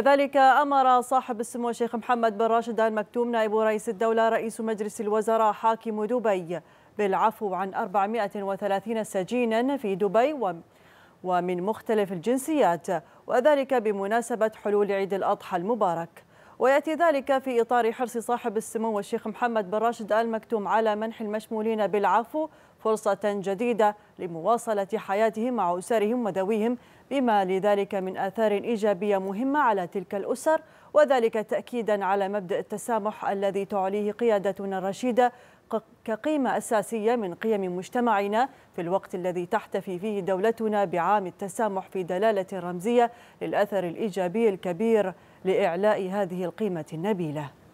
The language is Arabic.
كذلك أمر صاحب السمو الشيخ محمد بن راشد آل مكتوم نائب رئيس الدولة رئيس مجلس الوزراء حاكم دبي بالعفو عن 430 سجينا في دبي ومن مختلف الجنسيات وذلك بمناسبة حلول عيد الأضحى المبارك ويأتي ذلك في إطار حرص صاحب السمو الشيخ محمد بن راشد آل مكتوم على منح المشمولين بالعفو فرصة جديدة لمواصلة حياتهم مع أسرهم وذويهم بما لذلك من آثار إيجابية مهمة على تلك الأسر وذلك تأكيدا على مبدأ التسامح الذي تعليه قيادتنا الرشيدة كقيمة أساسية من قيم مجتمعنا في الوقت الذي تحتفي فيه دولتنا بعام التسامح في دلالة رمزية للأثر الإيجابي الكبير لإعلاء هذه القيمة النبيلة